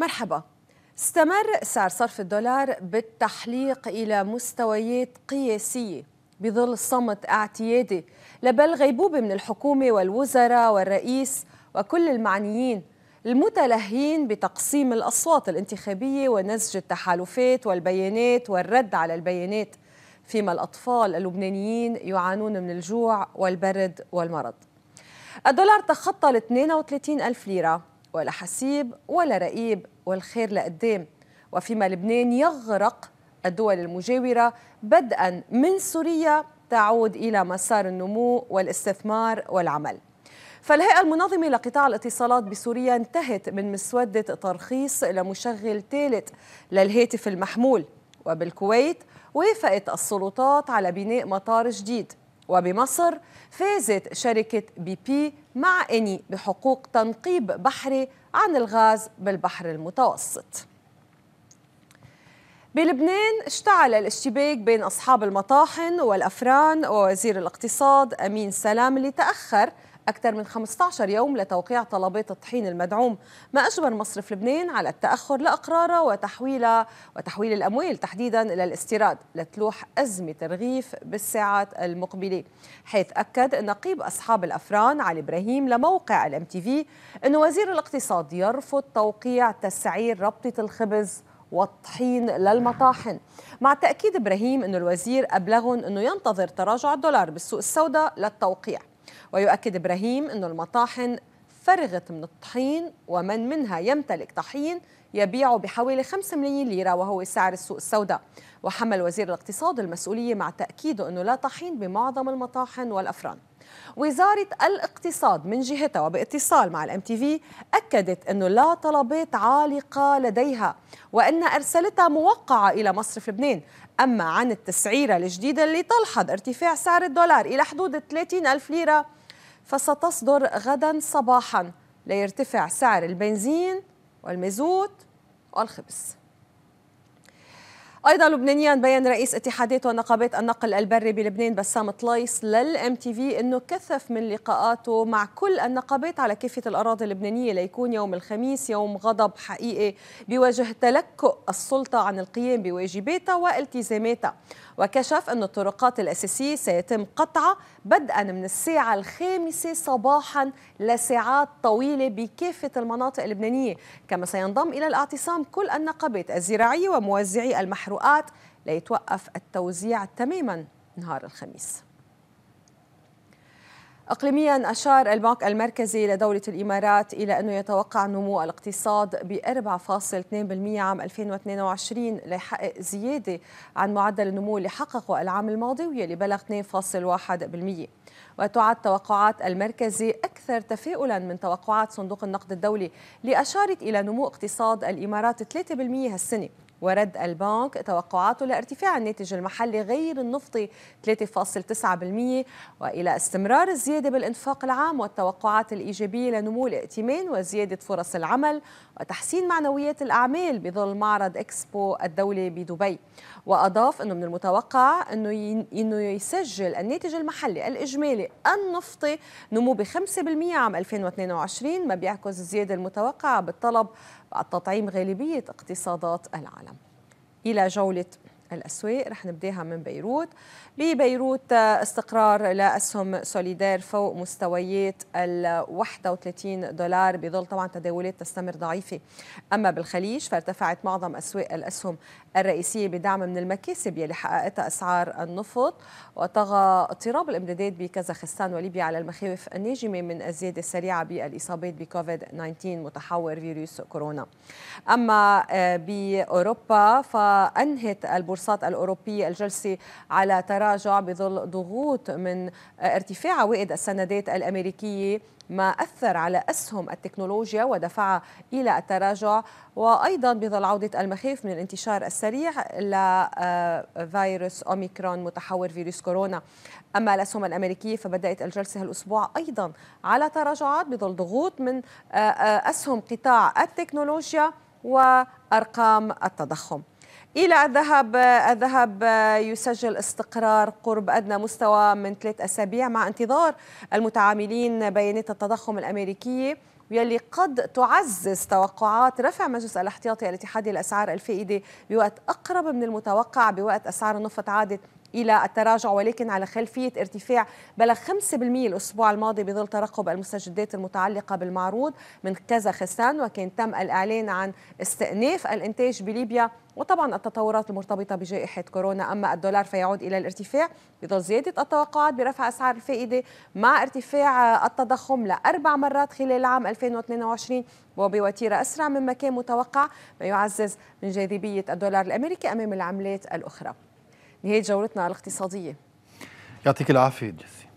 مرحبا استمر سعر صرف الدولار بالتحليق إلى مستويات قياسية بظل صمت اعتيادي لبل غيبوبة من الحكومة والوزراء والرئيس وكل المعنيين المتلهين بتقسيم الأصوات الانتخابية ونسج التحالفات والبيانات والرد على البيانات فيما الأطفال اللبنانيين يعانون من الجوع والبرد والمرض الدولار تخطى ال 32 ألف ليرة ولا حسيب ولا رقيب والخير لقدام وفيما لبنان يغرق الدول المجاورة بدءا من سوريا تعود إلى مسار النمو والاستثمار والعمل فالهيئة المنظمة لقطاع الاتصالات بسوريا انتهت من مسودة ترخيص لمشغل ثالث للهاتف المحمول وبالكويت وافقت السلطات على بناء مطار جديد وبمصر فازت شركة بي بي مع إني بحقوق تنقيب بحري عن الغاز بالبحر المتوسط بلبنان اشتعل الاشتباك بين أصحاب المطاحن والأفران ووزير الاقتصاد أمين سلام اللي تأخر أكثر من 15 يوم لتوقيع طلبات الطحين المدعوم ما أجبر مصرف لبنان على التأخر لأقراره وتحويله وتحويل الأموال تحديدا إلى الاستيراد لتلوح أزمة الرغيف بالساعات المقبلة حيث أكد نقيب أصحاب الأفران علي إبراهيم لموقع الام تي في أن وزير الاقتصاد يرفض توقيع تسعير ربطة الخبز والطحين للمطاحن مع تأكيد إبراهيم أن الوزير أبلغهم أنه ينتظر تراجع الدولار بالسوق السوداء للتوقيع ويؤكد إبراهيم أن المطاحن فرغت من الطحين ومن منها يمتلك طحين يبيع بحوالي 5 ملايين ليرة وهو سعر السوق السوداء وحمل وزير الاقتصاد المسؤولية مع تأكيده أنه لا طحين بمعظم المطاحن والأفران وزارة الاقتصاد من جهتها وباتصال مع الام تي في أكدت أنه لا طلبات عالقة لديها وأن أرسلتها موقعة إلى مصرف لبنان أما عن التسعيرة الجديدة اللي تلحظ ارتفاع سعر الدولار إلى حدود 30 ألف ليرة فستصدر غدا صباحا ليرتفع سعر البنزين والمازوت والخبز ايضا لبنانيا بين رئيس اتحادات ونقابات النقل البري بلبنان بسام طليس للام تي في انه كثف من لقاءاته مع كل النقابات على كافه الاراضي اللبنانيه ليكون يوم الخميس يوم غضب حقيقي بوجه تلكؤ السلطه عن القيام بواجباتها والتزاماتها وكشف أن الطرقات الأساسية سيتم قطعها بدءا من الساعة الخامسة صباحا لساعات طويلة بكافة المناطق اللبنانية كما سينضم إلى الاعتصام كل النقابات الزراعية وموزعي المحلات المحروقات ليتوقف التوزيع تماما نهار الخميس اقليميا اشار البنك المركزي لدوله الامارات الى انه يتوقع نمو الاقتصاد ب 4.2% عام 2022 ليحقق زياده عن معدل النمو اللي حققه العام الماضي واللي بلغ 2.1% وتعد توقعات المركزي اكثر تفاؤلا من توقعات صندوق النقد الدولي اللي اشارت الى نمو اقتصاد الامارات 3% هالسنه ورد البنك توقعاته لارتفاع الناتج المحلي غير النفطي 3.9% وإلى استمرار الزيادة بالإنفاق العام والتوقعات الإيجابية لنمو الائتمان وزيادة فرص العمل وتحسين معنويات الأعمال بظل معرض إكسبو الدولي بدبي وأضاف أنه من المتوقع أنه, إنه يسجل الناتج المحلي الإجمالي النفطي نمو ب 5% عام 2022 ما بيعكس الزيادة المتوقعة بالطلب بعد تطعيم غالبية اقتصادات العالم إلى جولة الأسواق رح نبداها من بيروت ببيروت آه، استقرار لأسهم سوليدير فوق مستويات ال 31 دولار بظل طبعا تداولات تستمر ضعيفة أما بالخليج فارتفعت معظم أسواق الأسهم الرئيسية بدعم من المكاسب يلي حققتها أسعار النفط وطغى اضطراب الامدادات بكازاخستان وليبيا على المخاوف الناجمة من الزيادة السريعة بالإصابات بكوفيد 19 متحور فيروس كورونا أما آه، بأوروبا فأنهت البورصات الأوروبية الجلسة على تراجع بظل ضغوط من آه، ارتفاع عوائد السندات الأمريكية ما أثر على أسهم التكنولوجيا ودفع إلى التراجع وأيضا بظل عودة المخيف من الانتشار السريع لفيروس آه، أوميكرون متحور فيروس كورونا أما الأسهم الأمريكية فبدأت الجلسة هالأسبوع أيضا على تراجعات بظل ضغوط من آه، آه، أسهم قطاع التكنولوجيا وأرقام التضخم إلى الذهب الذهب يسجل استقرار قرب أدنى مستوى من ثلاث أسابيع مع انتظار المتعاملين بيانات التضخم الأمريكية يلي قد تعزز توقعات رفع مجلس الاحتياطي الاتحادي الاسعار الفائده بوقت اقرب من المتوقع بوقت اسعار النفط عادت إلى التراجع ولكن على خلفية ارتفاع بلغ 5% الأسبوع الماضي بظل ترقب المستجدات المتعلقة بالمعروض من كازاخستان وكان تم الإعلان عن استئناف الإنتاج بليبيا وطبعا التطورات المرتبطة بجائحة كورونا أما الدولار فيعود إلى الارتفاع بظل زيادة التوقعات برفع أسعار الفائدة مع ارتفاع التضخم لأربع مرات خلال عام 2022 وبوتيرة أسرع مما كان متوقع ما يعزز من جاذبية الدولار الأمريكي أمام العملات الأخرى نهاية جولتنا الاقتصادية يعطيك العافية جسي